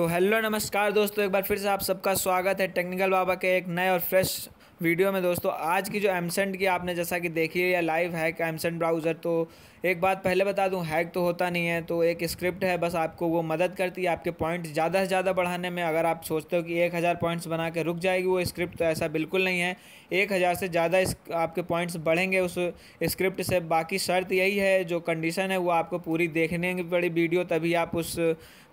तो हेलो नमस्कार दोस्तों एक बार फिर से आप सबका स्वागत है टेक्निकल बाबा के एक नए और फ्रेश वीडियो में दोस्तों आज की जो एमसेंट की आपने जैसा कि देखी है या लाइव हैक एमसेंट ब्राउज़र तो एक बात पहले बता दूं हैक तो होता नहीं है तो एक स्क्रिप्ट है बस आपको वो मदद करती है आपके पॉइंट्स ज़्यादा से ज़्यादा बढ़ाने में अगर आप सोचते हो कि एक हज़ार पॉइंट्स बना के रुक जाएगी वो स्क्रिप्ट तो ऐसा बिल्कुल नहीं है एक हज़ार से ज़्यादा आपके पॉइंट्स बढ़ेंगे उस स्क्रिप्ट से बाकी शर्त यही है जो कंडीशन है वो आपको पूरी देखने की पड़ी वीडियो तभी आप उस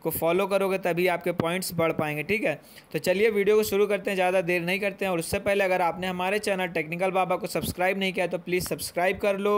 को फॉलो करोगे तभी आपके पॉइंट्स बढ़ पाएंगे ठीक है तो चलिए वीडियो को शुरू करते हैं ज़्यादा देर नहीं करते हैं और उससे पहले अगर आपने हमारे चैनल टेक्निकल बाबा को सब्सक्राइब नहीं किया तो प्लीज़ सब्सक्राइब कर लो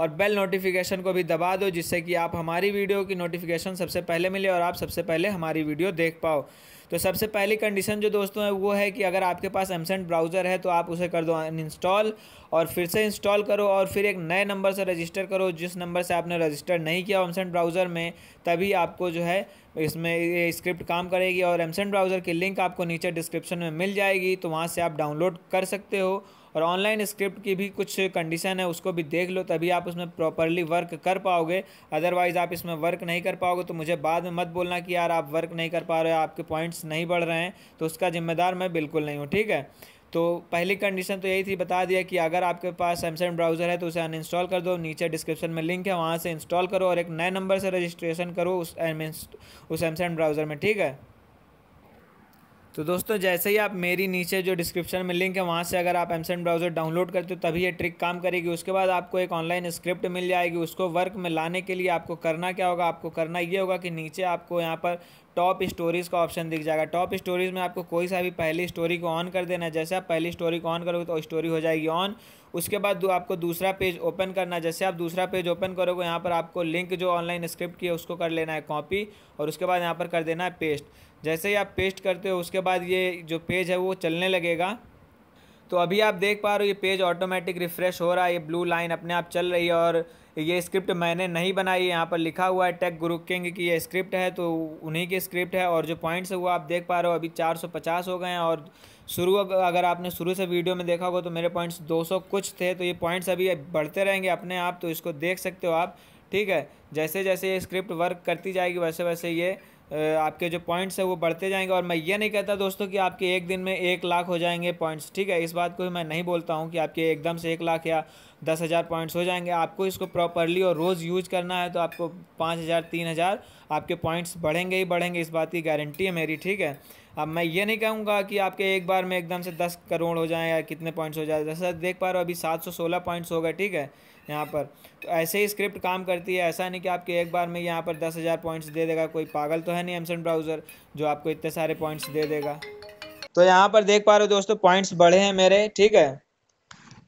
और बेल नोटिफिकेशन को भी दबा दो जिससे कि आप हमारी वीडियो की नोटिफिकेशन सबसे पहले मिले और आप सबसे पहले हमारी वीडियो देख पाओ तो सबसे पहली कंडीशन जो दोस्तों है वो है कि अगर आपके पास एमसेंट ब्राउज़र है तो आप उसे कर दो अनइंस्टॉल और फिर से इंस्टॉल करो और फिर एक नए नंबर से रजिस्टर करो जिस नंबर से आपने रजिस्टर नहीं किया एमसेंट ब्राउज़र में तभी आपको जो है इसमें ये स्क्रिप्ट काम करेगी और एमसेंट ब्राउज़र की लिंक आपको नीचे डिस्क्रिप्शन में मिल जाएगी तो वहाँ से आप डाउनलोड कर सकते हो और ऑनलाइन स्क्रिप्ट की भी कुछ कंडीशन है उसको भी देख लो तभी आप उसमें प्रॉपरली वर्क कर पाओगे अदरवाइज़ आप इसमें वर्क नहीं कर पाओगे तो मुझे बाद में मत बोलना कि यार आप वर्क नहीं कर पा रहे हो आपके पॉइंट्स नहीं बढ़ रहे हैं तो उसका जिम्मेदार मैं बिल्कुल नहीं हूँ ठीक है तो पहली कंडीशन तो यही थी बता दिया कि अगर आपके पास सैमसंग ब्राउज़र है तो उसे अनइंस्टॉल कर दो नीचे डिस्क्रिप्शन में लिंक है वहाँ से इंस्टॉल करो और एक नए नंबर से रजिस्ट्रेशन करो उस उस सैमसंग ब्राउज़र में ठीक है तो दोस्तों जैसे ही आप मेरी नीचे जो डिस्क्रिप्शन में लिंक है वहाँ से अगर आप एमसेंट ब्राउज़र डाउनलोड करते हो तभी ये ट्रिक काम करेगी उसके बाद आपको एक ऑनलाइन स्क्रिप्ट मिल जाएगी उसको वर्क में लाने के लिए आपको करना क्या होगा आपको करना ये होगा कि नीचे आपको यहाँ पर टॉप स्टोरीज़ का ऑप्शन दिख जाएगा टॉप स्टोरीज़ में आपको कोई सा भी पहली स्टोरी को ऑन कर देना है जैसे आप पहली स्टोरी को ऑन करोगे तो स्टोरी हो जाएगी ऑन उसके बाद आपको दूसरा पेज ओपन करना जैसे आप दूसरा पेज ओपन करोगे यहाँ पर आपको लिंक जो ऑनलाइन स्क्रिप्ट की है उसको कर लेना है कॉपी और उसके बाद यहाँ पर कर देना है पेस्ट जैसे ही आप पेस्ट करते हो उसके बाद ये जो पेज है वो चलने लगेगा तो अभी आप देख पा रहे हो ये पेज ऑटोमेटिक रिफ़्रेश हो रहा है ये ब्लू लाइन अपने आप चल रही है और ये स्क्रिप्ट मैंने नहीं बनाई यहाँ पर लिखा हुआ है टेक गुरु किंग की ये स्क्रिप्ट है तो उन्हीं की स्क्रिप्ट है और जो पॉइंट्स है वो आप देख पा रहे हो अभी 450 हो गए हैं और शुरू अगर आपने शुरू से वीडियो में देखा होगा तो मेरे पॉइंट्स 200 कुछ थे तो ये पॉइंट्स अभी बढ़ते रहेंगे अपने आप तो इसको देख सकते हो आप ठीक है जैसे जैसे ये स्क्रिप्ट वर्क करती जाएगी वैसे वैसे ये आपके जो पॉइंट्स है वो बढ़ते जाएंगे और मैं ये नहीं कहता दोस्तों कि आपके एक दिन में एक लाख हो जाएंगे पॉइंट्स ठीक है इस बात को मैं नहीं बोलता हूँ कि आपके एकदम से एक लाख या दस हज़ार पॉइंट्स हो जाएंगे आपको इसको प्रॉपरली और रोज़ यूज करना है तो आपको पाँच हज़ार तीन हज़ार आपके पॉइंट्स बढ़ेंगे ही बढ़ेंगे इस बात की गारंटी है मेरी ठीक है अब मैं ये नहीं कहूँगा कि आपके एक बार में एकदम से दस करोड़ हो जाए या कितने पॉइंट्स हो जाए जैसा देख पा रहे हो अभी सात सौ सोलह पॉइंट्स होगा ठीक है यहाँ पर तो ऐसे ही स्क्रिप्ट काम करती है ऐसा नहीं कि आपके एक बार में यहाँ पर दस हज़ार पॉइंट्स दे देगा कोई पागल तो है नहीं एमसन ब्राउज़र जो आपको इतने सारे पॉइंट्स दे देगा तो यहाँ पर देख पा रहे हो दोस्तों पॉइंट्स बढ़े हैं मेरे ठीक है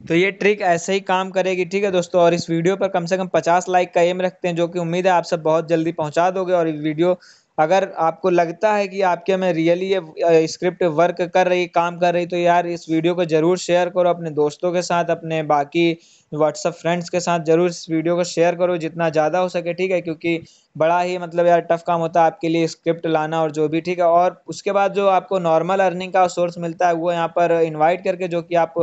तो ये ट्रिक ऐसे ही काम करेगी ठीक है दोस्तों और इस वीडियो पर कम से कम पचास लाइक का एम रखते हैं जो कि उम्मीद है आप सब बहुत जल्दी पहुँचा दोगे और वीडियो अगर आपको लगता है कि आपके में रियली ये स्क्रिप्ट वर्क कर रही काम कर रही तो यार इस वीडियो को ज़रूर शेयर करो अपने दोस्तों के साथ अपने बाकी व्हाट्सअप फ्रेंड्स के साथ ज़रूर इस वीडियो को शेयर करो जितना ज़्यादा हो सके ठीक है क्योंकि बड़ा ही मतलब यार टफ काम होता है आपके लिए स्क्रिप्ट लाना और जो भी ठीक है और उसके बाद जो आपको नॉर्मल अर्निंग का सोर्स मिलता है वो यहाँ पर इन्वाइट करके जो कि आप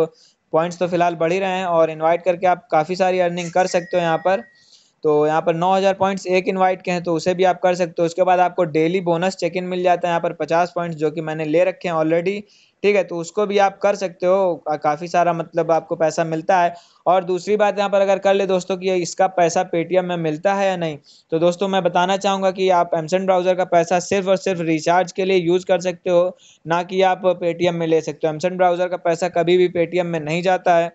पॉइंट्स तो फिलहाल बढ़ ही रहे हैं और इन्वाइट करके आप काफ़ी सारी अर्निंग कर सकते हो यहाँ पर तो यहाँ पर 9000 पॉइंट्स एक इनवाइट के हैं तो उसे भी आप कर सकते हो उसके बाद आपको डेली बोनस चेक इन मिल जाता है यहाँ पर 50 पॉइंट्स जो कि मैंने ले रखे हैं ऑलरेडी ठीक है तो उसको भी आप कर सकते हो काफ़ी सारा मतलब आपको पैसा मिलता है और दूसरी बात यहाँ पर अगर कर ले दोस्तों कि इसका पैसा पेटीएम में मिलता है या नहीं तो दोस्तों मैं बताना चाहूँगा कि आप एमसन ब्राउज़र का पैसा सिर्फ और सिर्फ रिचार्ज के लिए यूज़ कर सकते हो ना कि आप पेटीएम में ले सकते हो एमसन ब्राउज़र का पैसा कभी भी पेटीएम में नहीं जाता है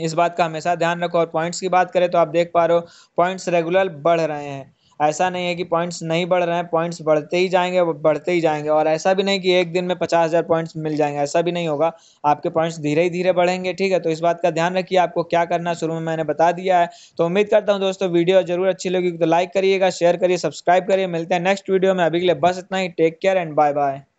इस बात का हमेशा ध्यान रखो और पॉइंट्स की बात करें तो आप देख पा रहे हो पॉइंट्स रेगुलर बढ़ रहे हैं ऐसा नहीं है कि पॉइंट्स नहीं बढ़ रहे हैं पॉइंट्स बढ़ते ही जाएंगे बढ़ते ही जाएंगे और ऐसा भी नहीं कि एक दिन में पचास हज़ार पॉइंट्स मिल जाएंगे ऐसा भी नहीं होगा आपके पॉइंट्स धीरे ही धीरे बढ़ेंगे ठीक है तो इस बात का ध्यान रखिए आपको क्या करना शुरू में मैंने बता दिया है तो उम्मीद करता हूँ दोस्तों वीडियो जरूर अच्छी लगी तो लाइक करिएगा शेयर करिए सब्सक्राइब करिए मिलते हैं नेक्स्ट वीडियो में अभी के लिए बस इतना ही take care and bye bye